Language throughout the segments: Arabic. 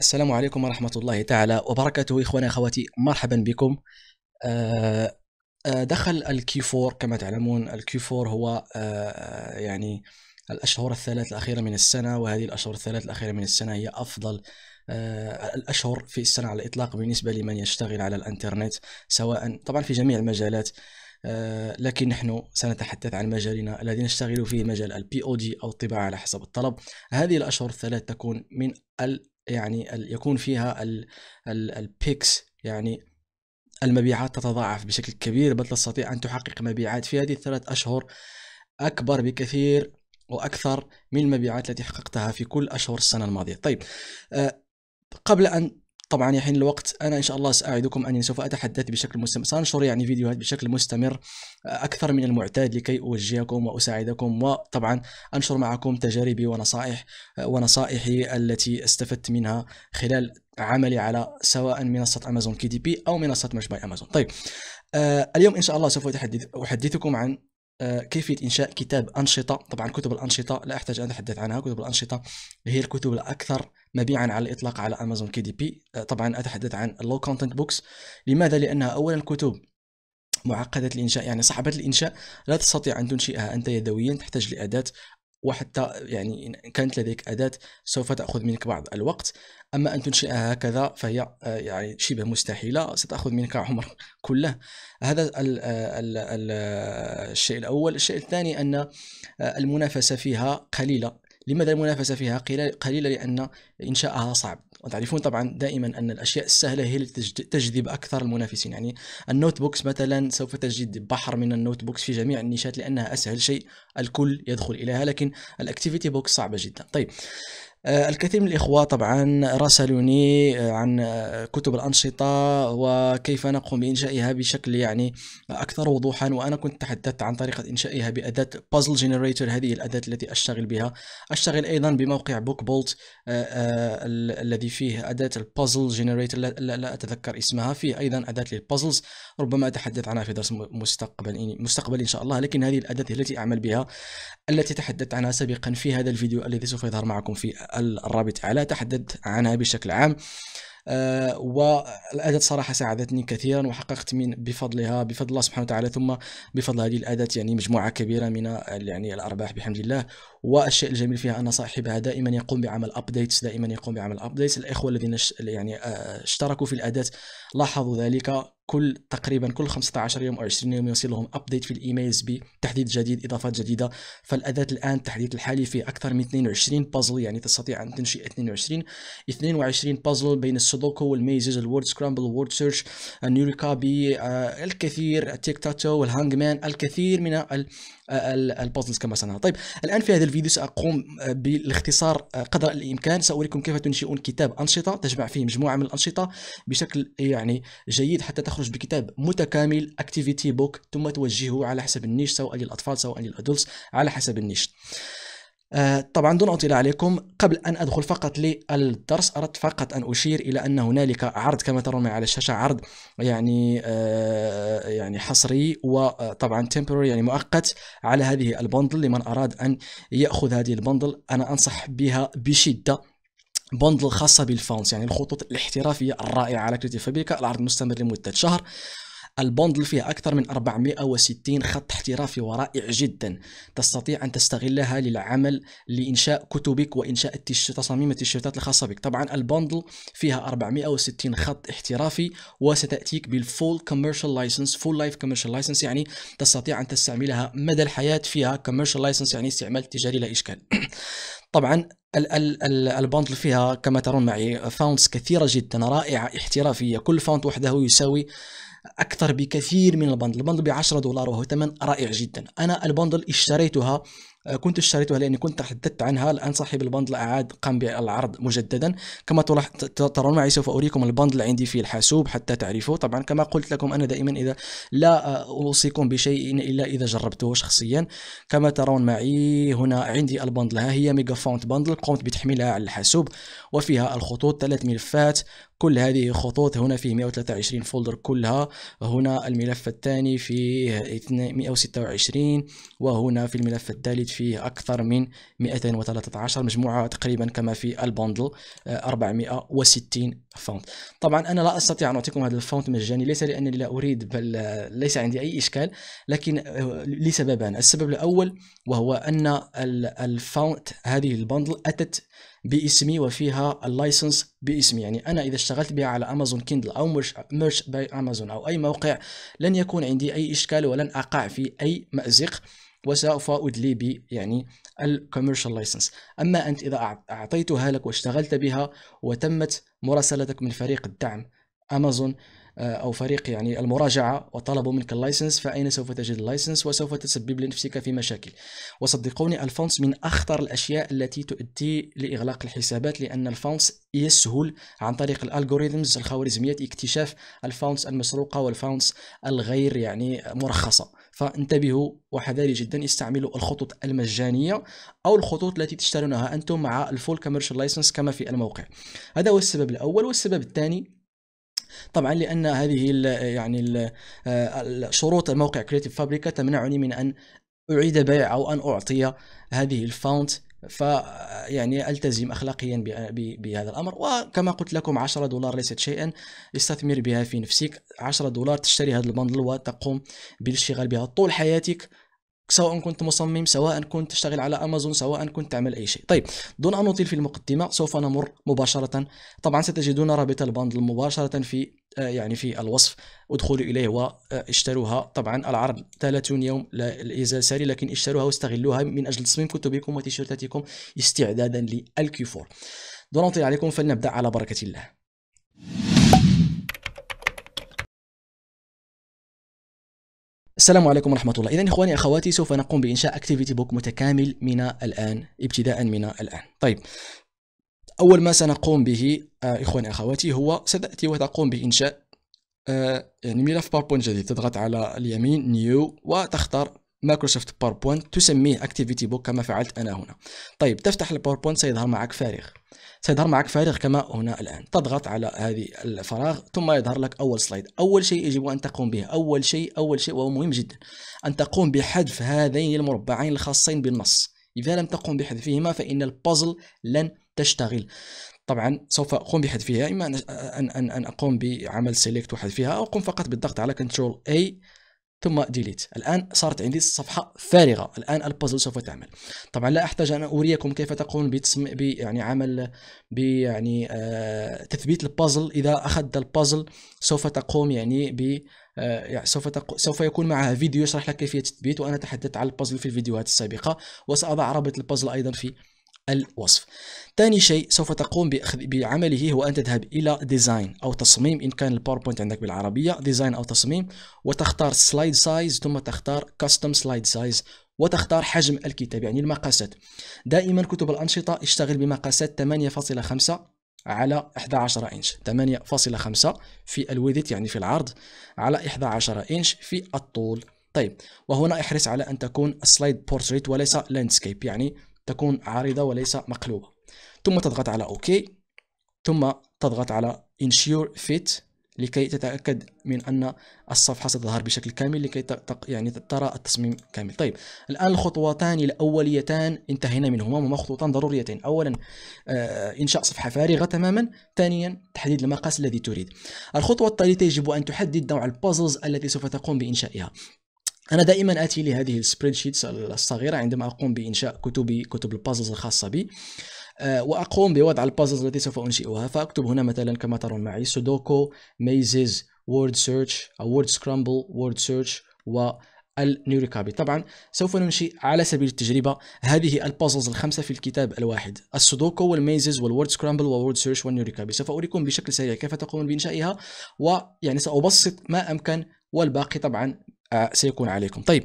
السلام عليكم ورحمة الله تعالى وبركاته إخواني أخواتي مرحبا بكم آه، آه، دخل الكيفور كما تعلمون الكيفور هو آه، يعني الأشهر الثلاث الأخيرة من السنة وهذه الأشهر الثلاث الأخيرة من السنة هي أفضل الأشهر في السنة على الإطلاق بالنسبة لمن يشتغل على الإنترنت سواء طبعا في جميع المجالات لكن نحن سنتحدث عن مجالنا الذي نشتغل فيه مجال البي او دي او الطباعه على حسب الطلب هذه الاشهر الثلاث تكون من يعني يكون فيها البيكس يعني المبيعات تتضاعف بشكل كبير بل تستطيع أن تحقق مبيعات في هذه الثلاث أشهر أكبر بكثير وأكثر من المبيعات التي حققتها في كل أشهر السنة الماضية طيب آه، قبل أن طبعا يحين الوقت انا ان شاء الله ساعدكم اني سوف اتحدث بشكل مستمر سانشر يعني فيديوهات بشكل مستمر آه، اكثر من المعتاد لكي اوجهكم واساعدكم وطبعا انشر معكم تجاربي ونصائح آه، ونصائحي التي استفدت منها خلال عملي على سواء منصه امازون كي دي بي او منصه باي امازون طيب آه اليوم ان شاء الله سوف احدث احدثكم عن آه، كيفية إنشاء كتاب أنشطة طبعا كتب الأنشطة لا أحتاج أن أتحدث عنها كتب الأنشطة هي الكتب الأكثر مبيعا على الإطلاق على أمازون كي دي بي آه، طبعا أتحدث عن اللو كونتنت بوكس لماذا؟ لأنها أولا كتب معقدة الإنشاء يعني صعبة الإنشاء لا تستطيع أن تنشئها أنت يدويا تحتاج لأداة وحتى يعني إن كانت لديك أداة سوف تأخذ منك بعض الوقت أما أن تنشئها هكذا فهي آه، يعني شبه مستحيلة ستأخذ منك عمر كله هذا الـ آه، الـ الـ آه، الشيء الأول الشيء الثاني أن المنافسة فيها قليلة لماذا المنافسة فيها قليلة لأن إنشاءها صعب وتعرفون طبعا دائما ان الاشياء السهله هي التي تجذب اكثر المنافسين يعني النوت بوكس مثلا سوف تجد بحر من النوت بوكس في جميع النيشات لانها اسهل شيء الكل يدخل اليها لكن الاكتيفيتي بوكس صعبه جدا طيب آه، الكثير من الإخوة طبعا راسلوني آه، عن آه، كتب الأنشطة وكيف نقوم بإنشائها بشكل يعني أكثر وضوحا وأنا كنت تحدثت عن طريقة إنشائها بأداة بازل جنريتور هذه الأداة التي أشتغل بها أشتغل أيضا بموقع بوك بولت الذي فيه أداة البازل جنريتور لا أتذكر اسمها فيه أيضا أداة للبازلز ربما أتحدث عنها في درس مستقبل يعني مستقبل إن شاء الله لكن هذه الأداة التي أعمل بها التي تحدثت عنها سابقا في هذا الفيديو الذي سوف يظهر معكم في الرابط على تحدد عنها بشكل عام أه والأداة صراحة ساعدتني كثيرا وحققت من بفضلها بفضل الله سبحانه وتعالى ثم بفضل هذه الأداة يعني مجموعة كبيرة من يعني الأرباح بحمد الله والشيء الجميل فيها ان صاحبها دائما يقوم بعمل ابديتس دائما يقوم بعمل ابديتس الاخوه الذين يعني آه، اشتركوا في الاداه لاحظوا ذلك كل تقريبا كل 15 يوم او 20 يوم يوصلهم ابديت في الايميلز بتحديث جديد اضافات جديده فالاداه الان التحديث الحالي في اكثر من 22 بازل يعني تستطيع ان تنشئ 22 22 بازل بين السودوكو والميزز الورد سكرامبل وورد سيرش النيوريكابي آه، الكثير التيك تاتو والهانج مان الكثير من البازلز آه، كما سنرى طيب الان في هذه الفيديو سأقوم آه، بالاختصار آه، قدر الإمكان سأريكم كيف تنشئون كتاب أنشطة تجمع فيه مجموعة من الأنشطة بشكل يعني جيد حتى تخرج بكتاب متكامل اكتيفيتي بوك ثم توجهه على حسب النيش سواء للأطفال سواء للادولتس على حسب النيش آه، طبعا دون أطيل عليكم قبل أن أدخل فقط للدرس أردت فقط أن أشير إلى أن هنالك عرض كما ترون على الشاشة عرض يعني آه، يعني حصري وطبعا آه، temporary يعني مؤقت على هذه البندل لمن أراد أن يأخذ هذه البندل أنا أنصح بها بشدة بندل خاصة بالفونس يعني الخطوط الاحترافية الرائعة على كريتيف فابريكا العرض مستمر لمدة شهر البوندل فيه أكثر من 460 خط احترافي ورائع جدا تستطيع أن تستغلها للعمل لإنشاء كتبك وإنشاء تصاميم التيشيرتات الخاصة بك طبعا البوندل فيها 460 خط احترافي وستأتيك بالفول كوميرشال لايسنس فول لايف كوميرشال لايسنس يعني تستطيع أن تستعملها مدى الحياة فيها كوميرشال لايسنس يعني استعمال تجاري لا إشكال طبعا البندل فيها كما ترون معي فاونتس كثيرة جدا رائعة احترافية كل فاونت وحده يساوي اكثر بكثير من البندل البندل ب 10 دولار وهو ثمن رائع جدا انا البندل اشتريتها آه، كنت اشتريتها لاني كنت تحدثت عنها الان صاحب البندل اعاد قام بالعرض مجددا كما ترون معي سوف اريكم البندل عندي في الحاسوب حتى تعرفوا طبعا كما قلت لكم انا دائما اذا لا آه، اوصيكم بشيء الا اذا جربته شخصيا كما ترون معي هنا عندي البندل ها هي ميجا فونت بندل قمت بتحميلها على الحاسوب وفيها الخطوط ثلاث ملفات كل هذه خطوط هنا فيه 123 فولدر كلها هنا الملف الثاني فيه 126 وهنا في الملف الثالث فيه أكثر من 213 مجموعة تقريبا كما في البندل 460 آه، فونت طبعا أنا لا أستطيع أن أعطيكم هذا الفونت مجاني ليس لأنني لا أريد بل آه، ليس عندي أي إشكال لكن آه، لسببان السبب الأول وهو أن الفونت هذه البندل أتت باسمي وفيها اللايسنس باسمي يعني انا اذا اشتغلت بها على امازون كيندل او ميرش باي امازون او اي موقع لن يكون عندي اي اشكال ولن اقع في اي مازق وسوف ادلي ب يعني الكوميرشال لايسنس اما انت اذا اعطيتها لك واشتغلت بها وتمت مراسلتك من فريق الدعم امازون آه، او فريق يعني المراجعه وطلبوا منك اللايسنس فاين سوف تجد اللايسنس وسوف تسبب لنفسك في مشاكل وصدقوني الفونس من اخطر الاشياء التي تؤدي لاغلاق الحسابات لان الفونس يسهل عن طريق الالغوريثمز الخوارزميات اكتشاف الفونس المسروقه والفونس الغير يعني مرخصه فانتبهوا وحذاري جدا استعملوا الخطوط المجانيه او الخطوط التي تشترونها انتم مع الفول كوميرشال لايسنس كما في الموقع هذا هو السبب الاول والسبب الثاني طبعا لان هذه الـ يعني الـ آه، شروط موقع كريتيف فابريكا تمنعني من ان اعيد بيع او ان اعطي هذه الفاونت فيعني التزم اخلاقيا بهذا الامر وكما قلت لكم 10 دولار ليست شيئا استثمر بها في نفسك 10 دولار تشتري هذا البندل وتقوم بالاشتغال بها طول حياتك سواء كنت مصمم سواء كنت تشتغل على امازون سواء كنت تعمل اي شيء طيب دون ان نطيل في المقدمه سوف نمر مباشره طبعا ستجدون رابط الباندل مباشره في آه، يعني في الوصف ادخلوا اليه واشتروها طبعا العرض 30 يوم لازال ساري لكن اشتروها واستغلوها من اجل تصميم كتبكم وتيشيرتاتكم استعدادا للكيو 4 دون نطيل عليكم فلنبدا على بركه الله السلام عليكم ورحمة الله إذا إخواني أخواتي سوف نقوم بإنشاء أكتيفيتي بوك متكامل من الآن ابتداء من الآن طيب أول ما سنقوم به آه، إخواني أخواتي هو ستأتي وتقوم بإنشاء آه، يعني ملف باوربوينت جديد تضغط على اليمين نيو وتختار مايكروسوفت باوربوينت تسميه اكتيفيتي بوك كما فعلت انا هنا طيب تفتح الباوربوينت سيظهر معك فارغ سيظهر معك فارغ كما هنا الان تضغط على هذه الفراغ ثم يظهر لك اول سلايد اول شيء يجب ان تقوم به اول شيء اول شيء وهو مهم جدا ان تقوم بحذف هذين المربعين الخاصين بالنص اذا لم تقم بحذفهما فان البازل لن تشتغل طبعا سوف اقوم بحذفها اما ان ان ان اقوم بعمل سيلكت وحذفها او اقوم فقط بالضغط على كنترول اي ثم ديليت الان صارت عندي الصفحه فارغه الان البازل سوف تعمل طبعا لا احتاج ان اريكم كيف تقوم بتسم ب يعني عمل ب يعني آه تثبيت البازل اذا اخذت البازل سوف تقوم يعني ب آه، يعني سوف تق... سوف يكون معها فيديو يشرح لك كيفيه التثبيت وانا تحدثت عن البازل في الفيديوهات السابقه وساضع رابط البازل ايضا في الوصف ثاني شيء سوف تقوم بأخذ بعمله هو أن تذهب إلى ديزاين أو تصميم إن كان الباوربوينت عندك بالعربية ديزاين أو تصميم وتختار سلايد سايز ثم تختار كاستم سلايد سايز وتختار حجم الكتاب يعني المقاسات دائما كتب الأنشطة اشتغل بمقاسات 8.5 على 11 انش 8.5 في الويدت يعني في العرض على 11 انش في الطول طيب وهنا احرص على ان تكون سلايد بورتريت وليس لاندسكيب يعني تكون عارضة وليس مقلوبة ثم تضغط على أوكي ثم تضغط على Ensure Fit لكي تتأكد من أن الصفحة ستظهر بشكل كامل لكي يعني ترى التصميم كامل طيب الآن الخطوتان الأوليتان انتهينا منهما هما خطوتان ضروريتين أولا آه، إنشاء صفحة فارغة تماما ثانيا تحديد المقاس الذي تريد الخطوة الثالثة يجب أن تحدد نوع البازلز التي سوف تقوم بإنشائها أنا دائما آتي لهذه السبريد شيتس الصغيرة عندما أقوم بإنشاء كتبي كتب البازلز الخاصة بي آه، وأقوم بوضع البازلز التي سوف أنشئها فأكتب هنا مثلا كما ترون معي سودوكو ميزز وورد سيرش أو وورد سكرامبل وورد سيرش و النيوريكابي طبعا سوف ننشئ على سبيل التجربة هذه البازلز الخمسة في الكتاب الواحد السودوكو والميزز والورد سكرامبل والورد سيرش والنيوريكابي سوف أريكم بشكل سريع كيف تقومون بإنشائها ويعني سأبسط ما أمكن والباقي طبعا آه، سيكون عليكم طيب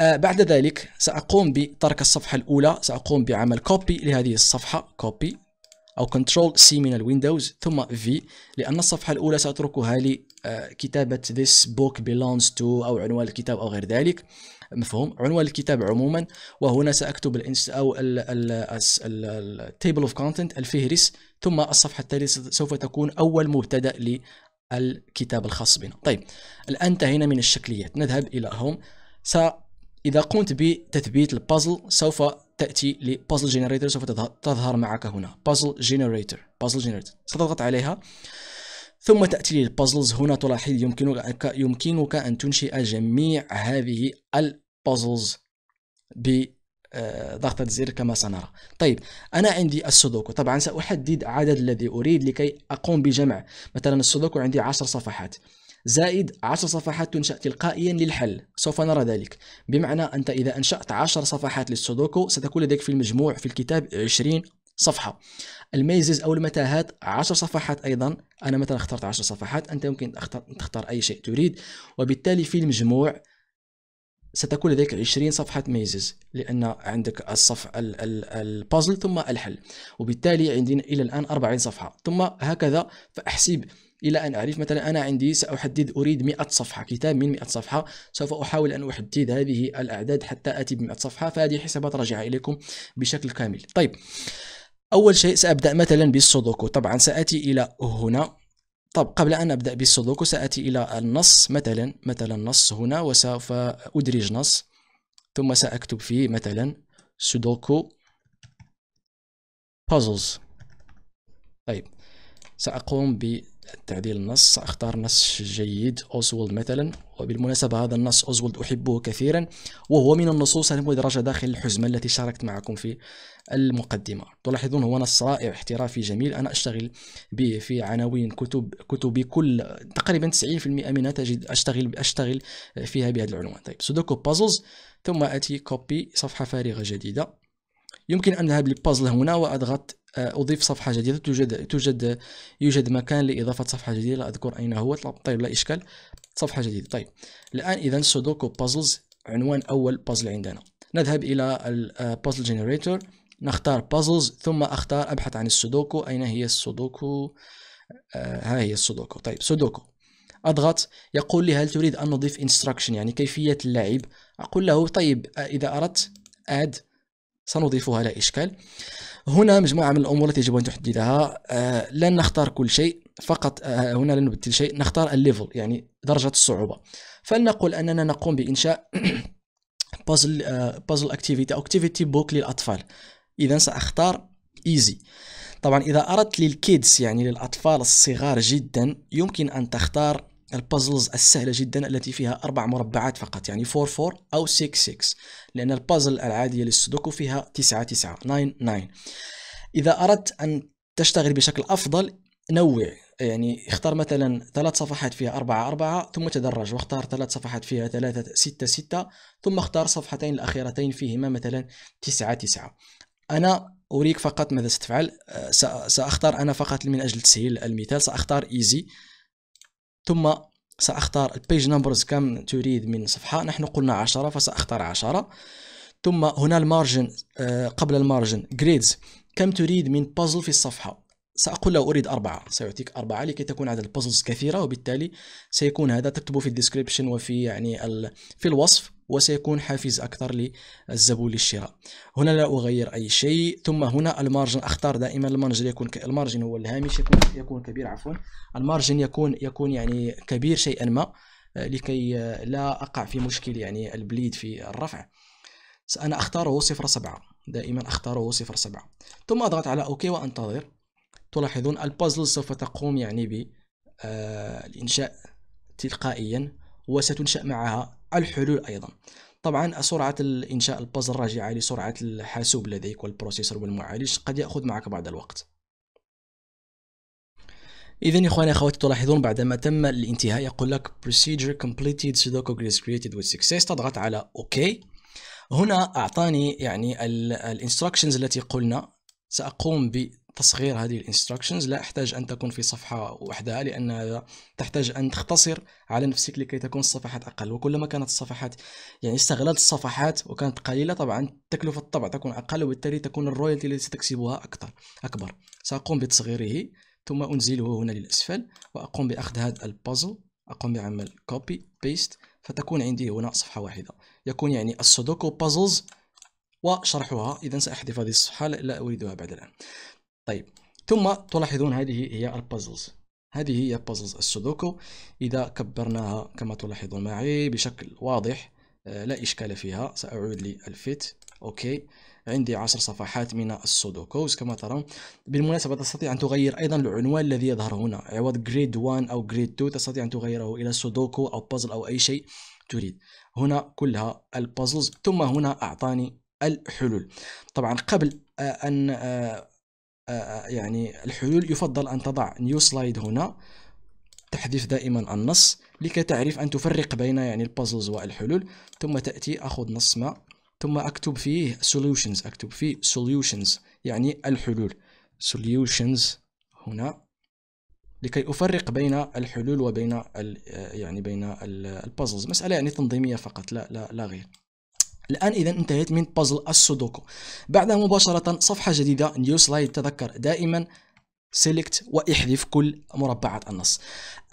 آه، بعد ذلك سأقوم بترك الصفحة الأولى سأقوم بعمل كوبي لهذه الصفحة كوبي أو كنترول سي من الويندوز ثم في لأن الصفحة الأولى سأتركها لكتابة آه، this book belongs to أو عنوان الكتاب أو غير ذلك مفهوم عنوان الكتاب عموما وهنا سأكتب الانس أو التيبل اوف كونتنت الفهرس ثم الصفحة التالية سوف تكون أول مبتدأ الكتاب الخاص بنا طيب الآن انتهينا من الشكليات نذهب إلى هوم س إذا قمت بتثبيت البازل سوف تأتي لبازل جنريتور سوف تظهر معك هنا بازل جنريتور بازل جنريتور ستضغط عليها ثم تأتي للبازلز هنا تلاحظ يمكنك يمكنك أن تنشئ جميع هذه البازلز ب آه، ضغطة زر كما سنرى طيب أنا عندي السودوكو طبعا سأحدد عدد الذي أريد لكي أقوم بجمع مثلا السودوكو عندي 10 صفحات زائد 10 صفحات تنشأ تلقائيا للحل سوف نرى ذلك بمعنى أنت إذا أنشأت 10 صفحات للسودوكو ستكون لديك في المجموع في الكتاب 20 صفحة الميزز أو المتاهات 10 صفحات أيضا أنا مثلا اخترت 10 صفحات أنت يمكن تختار أي شيء تريد وبالتالي في المجموع ستكون لديك 20 صفحة ميزز لأن عندك الصف ال ال البازل ثم الحل وبالتالي عندنا إلى الآن 40 صفحة ثم هكذا فأحسب إلى أن أعرف مثلا أنا عندي سأحدد أريد 100 صفحة كتاب من 100 صفحة سوف أحاول أن أحدد هذه الأعداد حتى أتي ب 100 صفحة فهذه حسابات راجعة إليكم بشكل كامل طيب أول شيء سأبدأ مثلا بالسودوكو طبعا سأتي إلى هنا طب قبل أن أبدأ بالسلوك سأتي إلى النص مثلا مثلا نص هنا وسوف أدرج نص ثم سأكتب فيه مثلا سودوكو puzzles طيب سأقوم ب تعديل النص اختار نص جيد اوزولد مثلا وبالمناسبة هذا النص اوزولد احبه كثيرا وهو من النصوص المدرجة داخل الحزمة التي شاركت معكم في المقدمة تلاحظون هو نص رائع احترافي جميل انا اشتغل به في عناوين كتب كتبي كل تقريبا 90% منها تجد اشتغل اشتغل فيها بهذا العنوان طيب سودوكو بازلز ثم اتي كوبي صفحة فارغة جديدة يمكن أن أذهب للبازل هنا وأضغط آه، أضيف صفحة جديدة توجد توجد يوجد مكان لإضافة صفحة جديدة لا أذكر أين هو طيب لا إشكال صفحة جديدة طيب الآن إذا سودوكو بازلز عنوان أول بازل عندنا نذهب إلى البازل آه، جنريتور نختار بازلز ثم أختار أبحث عن السودوكو أين هي السودوكو آه ها هي السودوكو طيب سودوكو أضغط يقول لي هل تريد أن نضيف انستراكشن يعني كيفية اللعب أقول له طيب آه، إذا أردت اد سنضيفها لا إشكال هنا مجموعة من الأمور التي يجب أن تحددها آه، لن نختار كل شيء فقط آه، هنا لن نبدل شيء نختار الليفل يعني درجة الصعوبة فلنقول أننا نقوم بإنشاء بازل بازل اكتيفيتي او اكتيفيتي بوك للأطفال إذا سأختار ايزي طبعا إذا أردت للكيدز يعني للأطفال الصغار جدا يمكن أن تختار البازلز السهلة جدا التي فيها أربع مربعات فقط يعني 4 4 أو 6 6 لأن البازل العادية للسودوكو فيها 9 9 9 9 إذا أردت أن تشتغل بشكل أفضل نوع يعني اختار مثلا ثلاث صفحات فيها أربعة أربعة ثم تدرج واختار ثلاث صفحات فيها ثلاثة ستة ستة ثم اختار صفحتين الأخيرتين فيهما مثلا تسعة تسعة أنا أريك فقط ماذا ستفعل أه، سأختار أنا فقط من أجل تسهيل المثال سأختار إيزي ثم سأختار البيج نمبرز كم تريد من صفحة نحن قلنا عشرة فسأختار عشرة ثم هنا المارجن آه، قبل المارجن جريدز كم تريد من بازل في الصفحة سأقول له أريد أربعة سيعطيك أربعة لكي تكون عدد البازلز كثيرة وبالتالي سيكون هذا تكتبه في الديسكريبشن وفي يعني في الوصف وسيكون حافز أكثر للزبون للشراء هنا لا أغير أي شيء ثم هنا المارجن أختار دائما المارجن يكون ك... المارجن هو الهامش يكون يكون كبير عفوا المارجن يكون يكون يعني كبير شيئا ما آه، لكي آه، لا أقع في مشكل يعني البليد في الرفع أنا أختاره 0.7 دائما أختاره 0.7 ثم أضغط على أوكي وأنتظر تلاحظون البازل سوف تقوم يعني ب آه، الإنشاء تلقائيا وستنشأ معها الحلول أيضا طبعا سرعة إنشاء البازل راجعة لسرعة الحاسوب لديك والبروسيسور والمعالج قد يأخذ معك بعض الوقت اذا اخواني اخواتي تلاحظون بعدما تم الانتهاء يقول لك procedure completed sudoku is created with success تضغط على OK هنا اعطاني يعني الانستركشنز التي قلنا ساقوم ب تصغير هذه الانستراكشنز لا احتاج ان تكون في صفحه وحدها لان هذا تحتاج ان تختصر على نفسك لكي تكون الصفحات اقل وكلما كانت الصفحات يعني استغلت الصفحات وكانت قليله طبعا تكلفه الطبع تكون اقل وبالتالي تكون الرويالتي التي ستكسبها اكثر اكبر ساقوم بتصغيره ثم انزله هنا للاسفل واقوم باخذ هذا البازل اقوم بعمل كوبي بيست فتكون عندي هنا صفحه واحده يكون يعني السودوكو بازلز وشرحها اذا ساحذف هذه الصفحه لا اريدها بعد الان طيب ثم تلاحظون هذه هي البازلز هذه هي بازلز السودوكو إذا كبرناها كما تلاحظون معي بشكل واضح آه، لا إشكال فيها سأعود للفيت أوكي عندي عشر صفحات من السودوكوز كما ترون بالمناسبة تستطيع أن تغير أيضا العنوان الذي يظهر هنا عوض جريد 1 أو جريد 2 تستطيع أن تغيره إلى سودوكو أو بازل أو أي شيء تريد هنا كلها البازلز ثم هنا أعطاني الحلول طبعا قبل آه، أن آه، يعني الحلول يفضل أن تضع نيو سلايد هنا تحذف دائما النص لكي تعرف أن تفرق بين يعني البازلز والحلول ثم تأتي أخذ نص ما ثم أكتب فيه solutions أكتب فيه solutions يعني الحلول solutions هنا لكي أفرق بين الحلول وبين يعني بين البازلز مسألة يعني تنظيمية فقط لا لا لا غير الآن إذا انتهيت من بازل السودوكو بعدها مباشرة صفحة جديدة نيو سلايد تذكر دائما سيلكت واحذف كل مربعات النص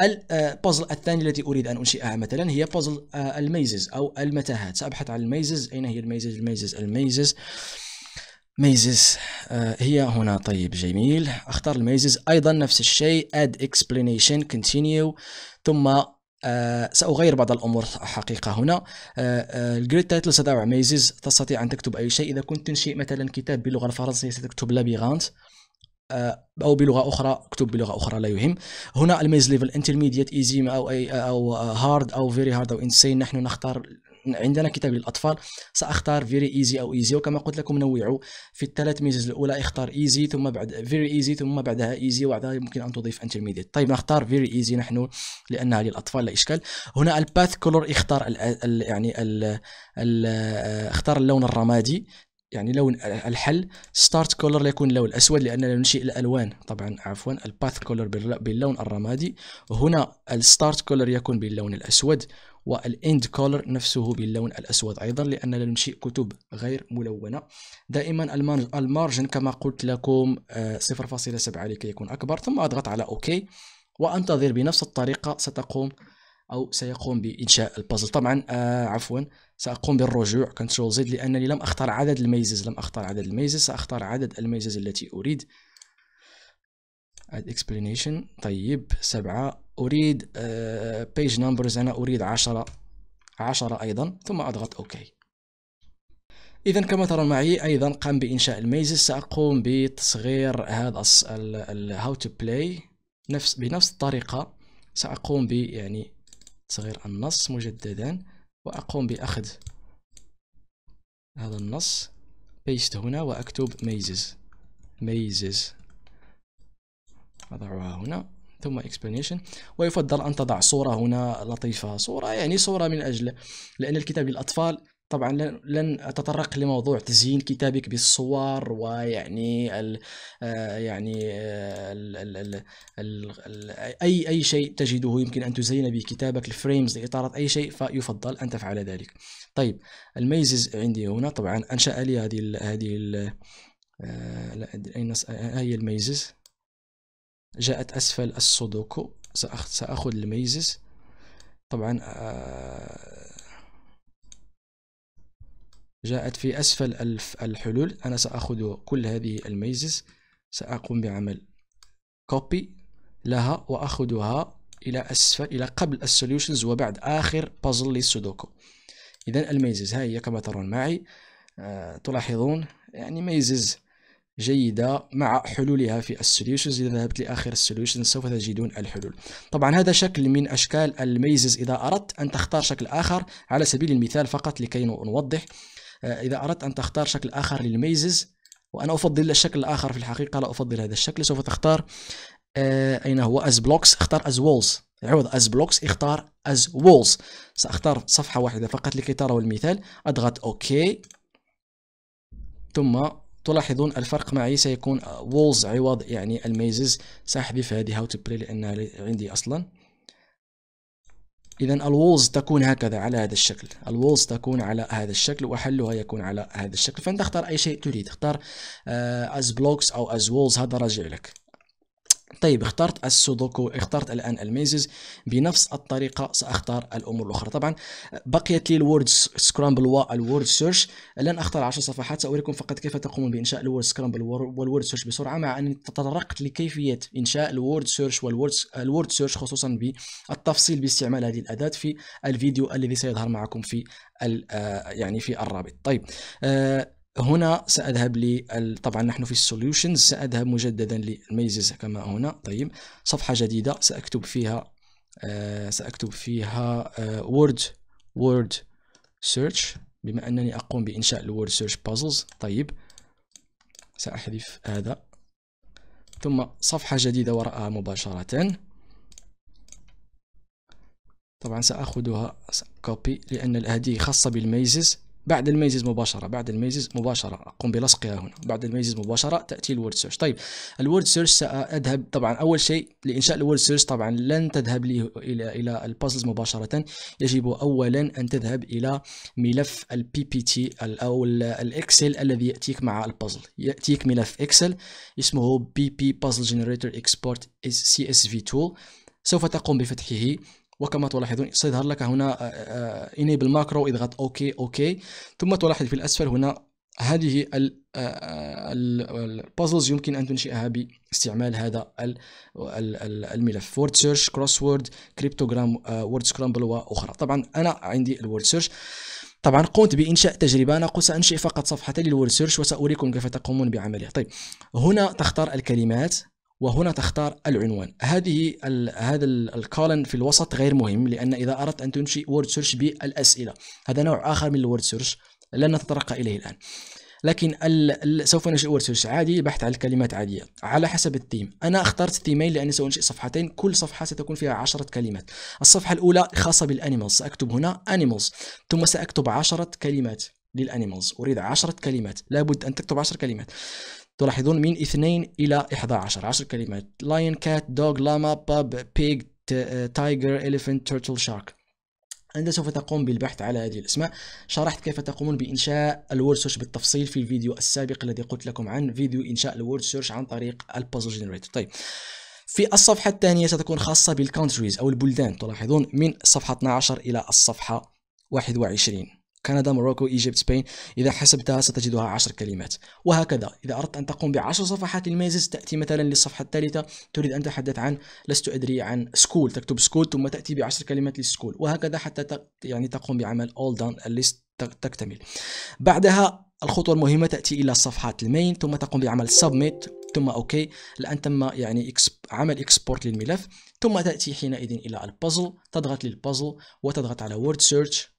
البازل آه، الثاني التي اريد ان انشئها مثلا هي بازل آه، الميزز او المتاهات سابحث عن الميزز اين هي الميزز الميزز الميزز ميزز آه، هي هنا طيب جميل اختار الميزز ايضا نفس الشيء اد اكسبلينيشن كونتينيو ثم آه، سأغير بعض الأمور حقيقة هنا الجريد تايتلز هذا ميزز تستطيع أن تكتب أي شيء إذا كنت تنشئ مثلا كتاب باللغة الفرنسية ستكتب لابيغانت آه، او بلغه اخرى اكتب بلغه اخرى لا يهم هنا الميز ليفل انترميديت ايزي او اي او هارد او فيري هارد او انسين نحن نختار عندنا كتاب للاطفال ساختار فيري ايزي او ايزي وكما قلت لكم نوعوا في الثلاث ميزز الاولى اختار ايزي ثم بعد فيري ايزي ثم بعدها ايزي وبعدها يمكن ان تضيف انترميديت طيب نختار فيري ايزي نحن لانها للاطفال لا اشكال هنا الباث كولور اختار الـ الـ يعني الـ الـ اختار اللون الرمادي يعني لون الحل ستارت كولر ليكون اللون الاسود لاننا ننشئ الالوان طبعا عفوا الباث كولر باللون الرمادي هنا الستارت كولر يكون باللون الاسود والاند كولر نفسه باللون الأسود أيضا لأننا ننشئ كتب غير ملونة دائما المارجن كما قلت لكم 0.7 آه، لكي يكون أكبر ثم أضغط على أوكي وأنتظر بنفس الطريقة ستقوم أو سيقوم بإنشاء البازل طبعا آه عفوا سأقوم بالرجوع كنترول زد لأنني لم أختار عدد الميزز لم أختار عدد الميزز سأختار عدد الميزز التي أريد اد اكسبلينيشن طيب سبعة أريد بيج آه، نمبرز أنا أريد 10 10 أيضا ثم أضغط أوكي إذا كما ترى معي أيضا قام بإنشاء الميزز سأقوم بتصغير هذا الهاو تو بلاي نفس بنفس الطريقة سأقوم ب يعني تصغير النص مجددا وأقوم بأخذ هذا النص بيست هنا وأكتب ميزز ميزز أضعها هنا ثم explanation ويفضل أن تضع صورة هنا لطيفة صورة يعني صورة من أجل لأن الكتاب للأطفال طبعا لن اتطرق لموضوع تزيين كتابك بالصور ويعني الـ آه، يعني الـ آه، الـ الـ الـ الـ اي اي شيء تجده يمكن ان تزين به كتابك الفريمز لاطاره اي شيء فيفضل ان تفعل ذلك. طيب الميزز عندي هنا طبعا انشا لي هذه الـ هذه ال آه، اين هي الميزز جاءت أسفل السودوكو سأخذ الميزز طبعا آه، جاءت في أسفل الحلول أنا سأخذ كل هذه الميزز سأقوم بعمل كوبي لها وأخذها إلى أسفل إلى قبل السوليوشنز وبعد آخر بازل للسودوكو إذا الميزز هاي هي كما ترون معي آه، تلاحظون يعني ميزز جيدة مع حلولها في السوليوشنز إذا ذهبت لآخر السوليوشنز سوف تجدون الحلول طبعا هذا شكل من أشكال الميزز إذا أردت أن تختار شكل آخر على سبيل المثال فقط لكي نوضح آه، إذا أردت أن تختار شكل آخر للميزز وأنا أفضل الشكل الآخر في الحقيقة لا أفضل هذا الشكل سوف تختار آه، أين هو أز بلوكس اختار أز وولز عوض أز بلوكس اختار أز وولز سأختار صفحة واحدة فقط لكي تروا المثال أضغط أوكي ثم تلاحظون الفرق معي سيكون وولز عوض يعني الميزز سأحذف هذه هاو تو بلاي لأنها عندي أصلا إذا الوولز تكون هكذا على هذا الشكل الوولز تكون على هذا الشكل وحلها يكون على هذا الشكل فأنت اختار أي شيء تريد اختار آه، as blocks أو as walls هذا راجع لك طيب اخترت السودوكو اخترت الان الميزز بنفس الطريقه ساختار الامور الاخرى طبعا بقيت لي الوورد سكرامبل والوورد سيرش لن اختار 10 صفحات ساوريكم فقط كيف تقومون بانشاء الوورد سكرامبل والوورد سيرش بسرعه مع اني تطرقت لكيفيه انشاء الوورد سيرش والوورد الوورد سيرش خصوصا بالتفصيل باستعمال هذه الاداه في الفيديو الذي سيظهر معكم في آه، يعني في الرابط طيب آه هنا سأذهب لي طبعا نحن في السوليوشنز سأذهب مجددا للميزز كما هنا طيب صفحة جديدة سأكتب فيها آه سأكتب فيها وورد وورد سيرش بما أنني أقوم بإنشاء الوورد سيرش بازلز طيب سأحذف هذا ثم صفحة جديدة وراءها مباشرة طبعا سأخذها كوبي لأن هذه خاصة بالميزز بعد الميزز مباشره بعد الميزز مباشره اقوم بلصقها هنا بعد الميزز مباشره تاتي الورد سيرش طيب الورد سيرش ساذهب طبعا اول شيء لانشاء الورد سيرش طبعا لن تذهب لي الى الى البازلز مباشره يجب اولا ان تذهب الى ملف البي بي تي او الاكسل الذي ياتيك مع البازل ياتيك ملف اكسل اسمه بي بي بازل جنريتور اكسبورت سي اس في تول سوف تقوم بفتحه وكما تلاحظون سيظهر لك هنا انيبل ماكرو اضغط اوكي اوكي ثم تلاحظ في الأسفل هنا هذه البازلز آه، آه، يمكن أن تنشئها باستعمال هذا الملف وورد سيرش كروس وورد كريبتوغرام وورد سكرامبل وأخرى طبعا أنا عندي الوورد سيرش طبعا قمت بانشاء تجربه انا قلت سانشئ فقط صفحه للوورد سيرش وساريكم كيف تقومون بعمله طيب هنا تختار الكلمات وهنا تختار العنوان هذه هذا الكولن في الوسط غير مهم لان اذا اردت ان تنشئ وورد سيرش بالاسئله هذا نوع اخر من الوورد سيرش لن نتطرق اليه الان لكن الـ سوف ننشئ وورد سيرش عادي بحث على الكلمات عاديه على حسب الثيم انا اخترت ثيمين لاني سانشئ صفحتين كل صفحه ستكون فيها عشرة كلمات الصفحه الاولى خاصه بالانيمالز ساكتب هنا انيمالز ثم ساكتب عشرة كلمات للانيمالز اريد عشرة كلمات لابد ان تكتب 10 كلمات تلاحظون من اثنين إلى 11 10 كلمات lion cat dog llama pub pig tiger elephant turtle shark أنت سوف تقوم بالبحث على هذه الأسماء شرحت كيف تقومون بإنشاء الوورد سيرش بالتفصيل في الفيديو السابق الذي قلت لكم عن فيديو إنشاء الوورد سيرش عن طريق البازل جنريتور طيب في الصفحة الثانية ستكون خاصة بالكونتريز أو البلدان تلاحظون من الصفحة 12 إلى الصفحة 21 كندا موروكو ايجيبت سبين اذا حسبتها ستجدها عشر كلمات وهكذا اذا اردت ان تقوم بعشر صفحات الميزز تاتي مثلا للصفحه الثالثه تريد ان تتحدث عن لست ادري عن سكول تكتب سكول ثم تاتي بعشر كلمات للسكول وهكذا حتى يعني تقوم بعمل اول دان الليست تكتمل بعدها الخطوه المهمه تاتي الى صفحات المين ثم تقوم بعمل سبميت ثم اوكي الان تم يعني عمل اكسبورت للملف ثم تاتي حينئذ الى البازل تضغط للبازل وتضغط على وورد سيرش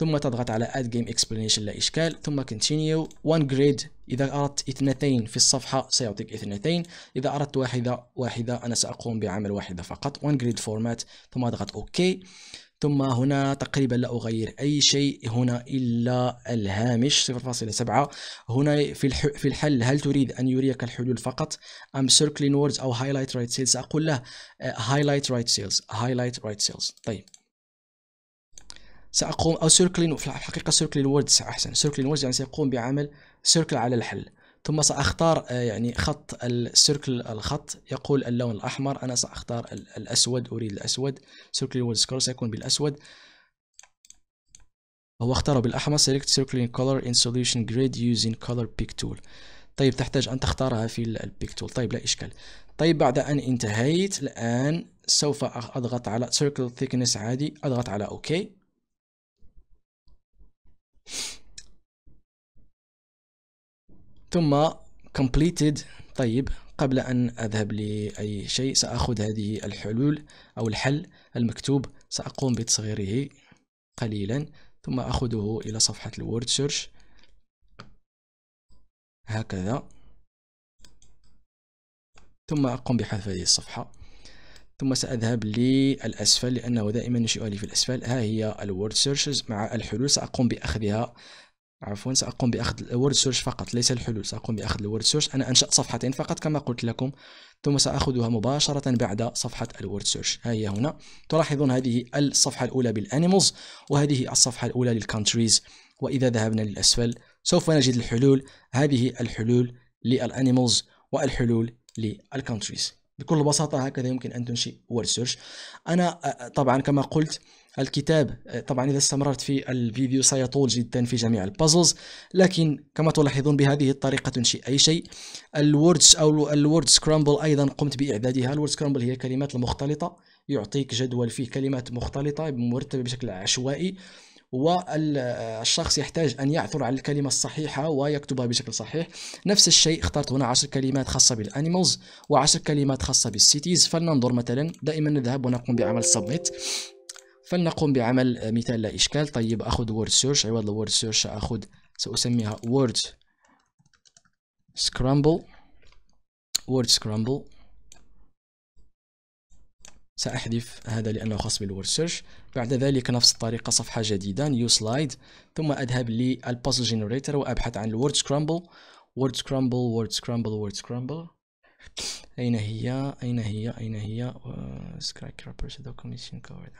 ثم تضغط على add game explanation لا إشكال ثم continue one Grid إذا أردت اثنتين في الصفحة سيعطيك اثنتين إذا أردت واحدة واحدة أنا سأقوم بعمل واحدة فقط one Grid format ثم أضغط OK ثم هنا تقريبا لا أغير أي شيء هنا إلا الهامش 0.7 هنا في في الحل هل تريد أن يريك الحلول فقط أم circling words أو highlight right sales سأقول له آه، highlight right sales highlight right sales طيب ساقوم او سيركلين في الحقيقه سيركلين وردز احسن سيركلين وردز يعني سيقوم بعمل سيركل على الحل ثم ساختار آه، يعني خط السيركل الخط يقول اللون الاحمر انا ساختار الاسود اريد الاسود سيركلين وردز كولر سيكون بالاسود هو اختاره بالاحمر select سيركلين كولر in solution grid using color pick tool طيب تحتاج ان تختارها في البيك تول طيب لا اشكال طيب بعد ان انتهيت الان سوف اضغط على circle thickness عادي اضغط على اوكي okay. ثم completed طيب قبل أن أذهب لأي شيء سأخذ هذه الحلول أو الحل المكتوب سأقوم بتصغيره قليلا ثم أخذه إلى صفحة الوورد سيرش هكذا ثم أقوم بحذف هذه الصفحة ثم سأذهب للأسفل لأنه دائما ينشئ لي في الأسفل ها هي الورد سيرشز مع الحلول سأقوم بأخذها عفوا سأقوم بأخذ الورد سيرش فقط ليس الحلول سأقوم بأخذ الورد سيرش أنا أنشأت صفحتين فقط كما قلت لكم ثم سأخذها مباشرة بعد صفحة الورد سيرش ها هي هنا تلاحظون هذه الصفحة الأولى بالأنيمالز وهذه الصفحة الأولى للكونتريز وإذا ذهبنا للأسفل سوف نجد الحلول هذه الحلول للأنيمالز والحلول للكونتريز بكل بساطة هكذا يمكن أن تنشئ وورد سيرش أنا طبعا كما قلت الكتاب طبعا إذا استمررت في الفيديو سيطول جدا في جميع البازلز لكن كما تلاحظون بهذه الطريقة تنشئ أي شيء الوردز أو الورد سكرامبل أيضا قمت بإعدادها الورد سكرامبل هي كلمات المختلطة يعطيك جدول فيه كلمات مختلطة مرتبة بشكل عشوائي والشخص يحتاج أن يعثر على الكلمة الصحيحة ويكتبها بشكل صحيح نفس الشيء اخترت هنا عشر كلمات خاصة بالأنيمالز وعشر كلمات خاصة بالسيتيز فلننظر مثلا دائما نذهب ونقوم بعمل سبميت فلنقوم بعمل مثال لا إشكال طيب أخذ وورد سيرش عوض الوورد سيرش أخذ سأسميها وورد سكرامبل وورد سكرامبل سأحذف هذا لأنه خاص بالوورد سيرش بعد ذلك نفس الطريقة صفحة جديدة نيو سلايد ثم أذهب للبازل جنريتر وأبحث عن الوورد سكرامبل وورد سكرامبل وورد سكرامبل وورد سكرامبل أين هي أين هي أين هي سكراي كرابرز دوكوميشن كوفر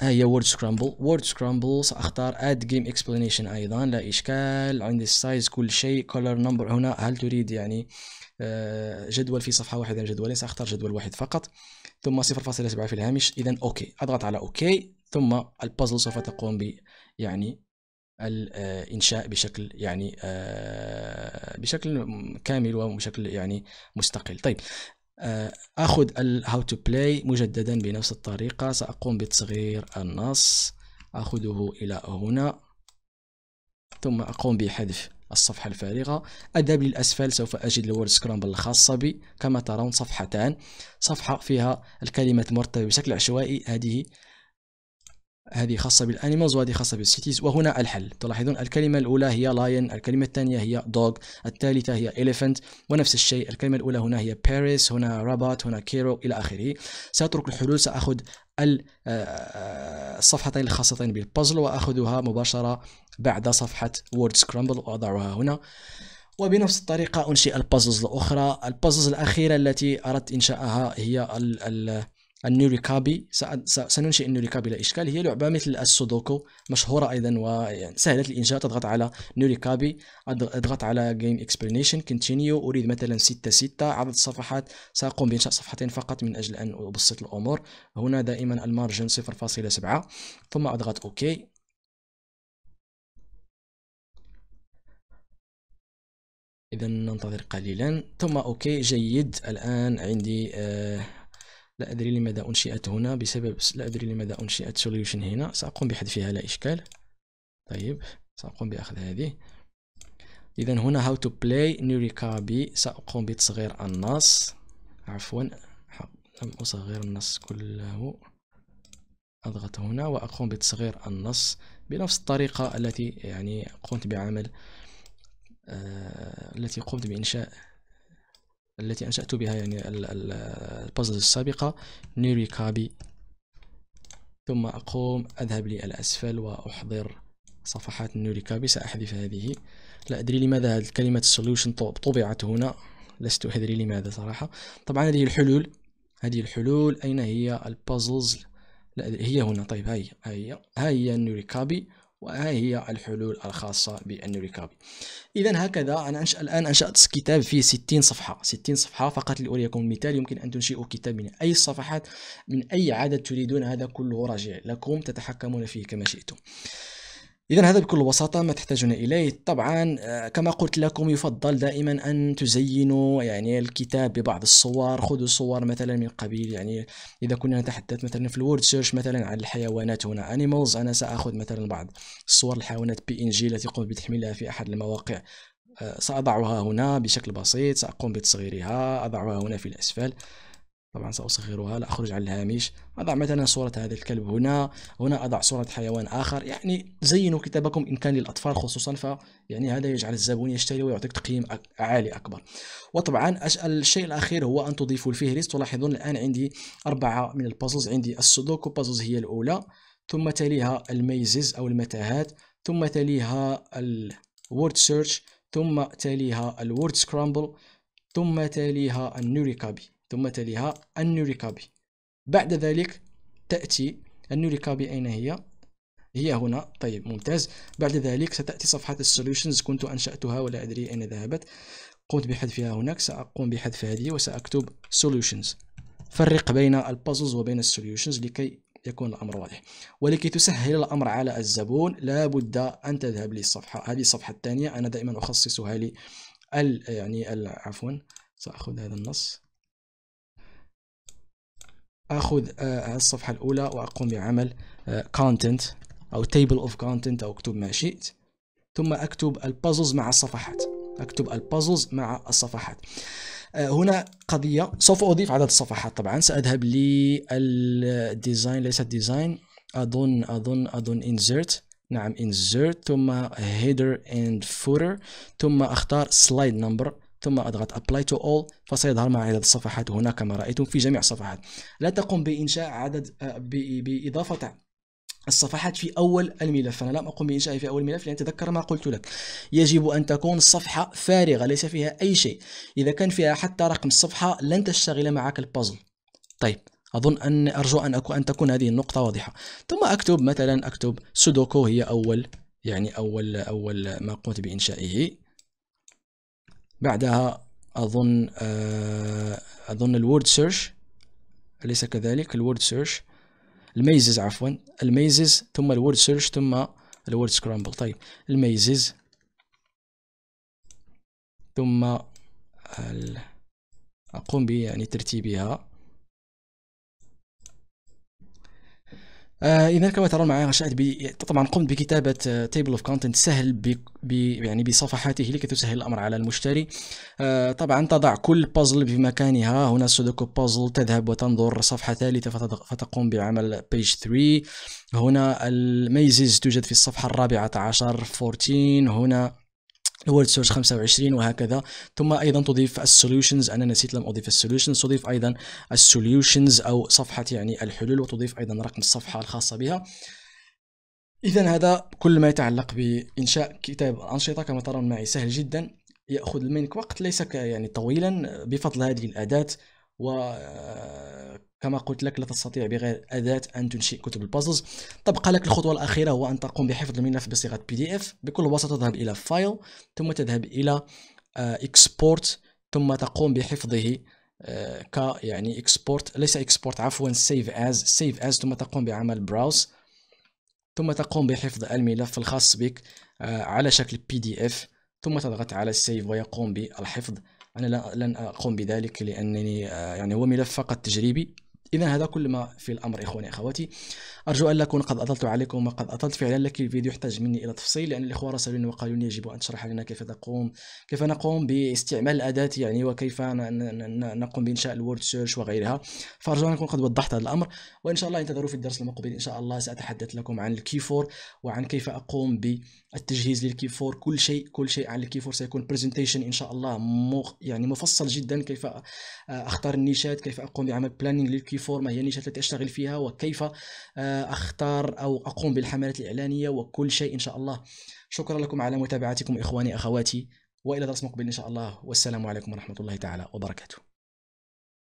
ها هي وورد سكرامبل وورد سكرامبل ساختار اد جيم اكسبلانيشن ايضا لا اشكال عندي السايز كل شيء كولر نمبر هنا هل تريد يعني آه، جدول في صفحه واحده جدولين ساختار جدول واحد فقط ثم 0.7 في الهامش اذا اوكي اضغط على اوكي ثم البازل سوف تقوم ب يعني الانشاء بشكل يعني آه، بشكل كامل وبشكل يعني مستقل طيب آه، اخذ الهاو تو بلاي مجددا بنفس الطريقه ساقوم بتصغير النص اخذه الى هنا ثم اقوم بحذف الصفحة الفارغة أذهب للأسفل سوف أجد الوورد سكرامبل الخاصة بي كما ترون صفحتان صفحة فيها الكلمات مرتبة بشكل عشوائي هذه هذه خاصة بالأنيمالز وهذه خاصة بالسيتيز وهنا الحل تلاحظون الكلمة الأولى هي لاين الكلمة الثانية هي دوغ الثالثة هي إليفنت ونفس الشيء الكلمة الأولى هنا هي باريس هنا رابات هنا كيرو إلى آخره سأترك الحلول سأخذ الصفحتين آه، الخاصتين بالبازل وأخذها مباشرة بعد صفحة وورد سكرامبل وأضعها هنا وبنفس الطريقة أنشئ البازلز الأخرى البازلز الأخيرة التي أردت إنشاءها هي ال ال النوريكابي سننشئ النوريكابي لا إشكال هي لعبة مثل السودوكو مشهورة أيضا وسهلة يعني الإنشاء تضغط على نوريكابي اضغط على جيم اكسبلينيشن كونتينيو أريد مثلا 6 6 عدد الصفحات سأقوم بإنشاء صفحتين فقط من أجل أن أبسط الأمور هنا دائما المارجن 0.7 ثم أضغط اوكي إذا ننتظر قليلا ثم أوكي جيد الآن عندي آه لا أدري لماذا أنشئت هنا بسبب لا أدري لماذا أنشئت solution هنا سأقوم بحذفها لا إشكال طيب سأقوم بأخذ هذه إذا هنا how to play نوريكابي سأقوم بتصغير النص عفوا لم أصغر النص كله أضغط هنا وأقوم بتصغير النص بنفس الطريقة التي يعني قمت بعمل آه التي قمت بإنشاء التي أنشأت بها يعني البازل السابقة نيري كابي ثم أقوم أذهب للأسفل وأحضر صفحات نيري كابي سأحذف هذه لا أدري لماذا هذه كلمة solution طبعت هنا لست أدري لماذا صراحة طبعا هذه الحلول هذه الحلول أين هي البازلز لا هي هنا طيب هاي هاي هاي هي نيري كابي وها هي الحلول الخاصة بأنوري إذا هكذا أنا أنش... الآن أنشأت كتاب فيه 60 صفحة 60 صفحة فقط لأريكم المثال يمكن أن تنشئوا كتاب من أي صفحات من أي عدد تريدون هذا كله راجع لكم تتحكمون فيه كما شئتم إذا هذا بكل بساطة ما تحتاجون إليه طبعا آه، كما قلت لكم يفضل دائما أن تزينوا يعني الكتاب ببعض الصور خذوا صور مثلا من قبيل يعني إذا كنا نتحدث مثلا في الورد سيرش مثلا عن الحيوانات هنا أنيمالز أنا سأخذ مثلا بعض صور الحيوانات بي إن جي التي قمت بتحميلها في أحد المواقع آه، سأضعها هنا بشكل بسيط سأقوم بتصغيرها أضعها هنا في الأسفل طبعا سأصغرها لا أخرج عن الهامش أضع مثلا صورة هذا الكلب هنا هنا أضع صورة حيوان آخر يعني زينوا كتابكم إن كان للأطفال خصوصا فيعني هذا يجعل الزبون يشتري ويعطيك تقييم عالي أكبر وطبعا الشيء الأخير هو أن تضيفوا الفهرست تلاحظون الآن عندي أربعة من البازلز عندي السودوكو بازلز هي الأولى ثم تليها الميزز أو المتاهات ثم تليها الورد سيرش ثم تليها الورد سكرامبل ثم تليها النوريكابي ثم تليها النوريكابي بعد ذلك تأتي النوريكابي أين هي؟ هي هنا طيب ممتاز بعد ذلك ستأتي صفحة السوليوشنز كنت أنشأتها ولا أدري أين ذهبت قمت بحذفها هناك سأقوم بحذف هذه وسأكتب solutions فرق بين البازلز وبين السوليوشنز لكي يكون الأمر واضح ولكي تسهل الأمر على الزبون لابد أن تذهب للصفحة هذه الصفحة الثانية أنا دائما أخصصها لي ال يعني ال عفوا سأخذ هذا النص اخذ آه، الصفحه الاولى واقوم بعمل كونتنت آه، او تيبل اوف كونتنت او اكتب ما شئت ثم اكتب البازلز مع الصفحات اكتب البازلز مع الصفحات آه، هنا قضية سوف أضيف عدد الصفحات طبعا سأذهب للديزاين ليس ديزاين أظن أظن أظن insert نعم insert ثم header and footer ثم أختار slide number ثم أضغط Apply to All فسيظهر معي عدد الصفحات هنا كما رأيتم في جميع الصفحات لا تقوم بإنشاء عدد آه، بإضافة الصفحات في أول الملف أنا لم أقم بانشاء في أول الملف لأن تذكر ما قلت لك يجب أن تكون الصفحة فارغة ليس فيها أي شيء إذا كان فيها حتى رقم الصفحة لن تشتغل معك البازل طيب أظن أن أرجو أن أكون أن تكون هذه النقطة واضحة ثم أكتب مثلا أكتب سودوكو هي أول يعني أول أول ما قمت بإنشائه بعدها اظن آه، اظن الورد سيرش اليس كذلك الورد سيرش الميزز عفوا الميزز ثم الورد سيرش ثم الورد سكرامبل طيب الميزز ثم اقوم يعني ترتيبها آه اذا كما ترون معي رشاد بي... طبعا قمت بكتابه تيبل اوف كونتنت سهل ب... يعني بصفحاته لكي تسهل الامر على المشتري آه طبعا تضع كل بازل بمكانها هنا سودوكو بازل تذهب وتنظر صفحه ثالثه فتد... فتقوم بعمل بيج 3 هنا الميزز توجد في الصفحه الرابعه عشر 14 هنا الورد سورس 25 وهكذا ثم ايضا تضيف السوليوشنز انا نسيت لم اضيف السوليوشنز تضيف ايضا السوليوشنز او صفحه يعني الحلول وتضيف ايضا رقم الصفحه الخاصه بها اذا هذا كل ما يتعلق بانشاء كتاب الانشطه كما ترون معي سهل جدا ياخذ منك وقت ليس يعني طويلا بفضل هذه الاداه و كما قلت لك لا تستطيع بغير أداة أن تنشئ كتب البازلز تبقى لك الخطوة الأخيرة هو أن تقوم بحفظ الملف بصيغة بي دي اف بكل بساطة تذهب إلى فايل ثم تذهب إلى اكسبورت آه، ثم تقوم بحفظه آه، ك يعني اكسبورت ليس اكسبورت عفوا سيف از سيف از ثم تقوم بعمل براوز ثم تقوم بحفظ الملف الخاص بك آه، على شكل بي دي اف ثم تضغط على Save ويقوم بالحفظ انا لن اقوم بذلك لانني يعني هو ملف فقط تجريبي اذا هذا كل ما في الامر اخواني اخواتي ارجو ان لا اكون قد اطلت عليكم وقد اطلت فعلا لكن الفيديو يحتاج مني الى تفصيل لان الاخوه رسلوني وقالوا لي يجب ان تشرح لنا كيف تقوم كيف نقوم باستعمال الاداه يعني وكيف نقوم بانشاء الورد سيرش وغيرها فارجو ان اكون قد وضحت هذا الامر وان شاء الله انتظروا في الدرس المقبل ان شاء الله ساتحدث لكم عن الكي فور وعن كيف اقوم بالتجهيز للكي فور كل شيء كل شيء عن فور سيكون برزنتيشن ان شاء الله مو يعني مفصل جدا كيف اختار النيشات كيف اقوم بعمل بلانينج للكي البلاتفورم هي النيشات التي اشتغل فيها وكيف آه، اختار او اقوم بالحملات الاعلانيه وكل شيء ان شاء الله شكرا لكم على متابعتكم اخواني اخواتي والى درس مقبل ان شاء الله والسلام عليكم ورحمه الله تعالى وبركاته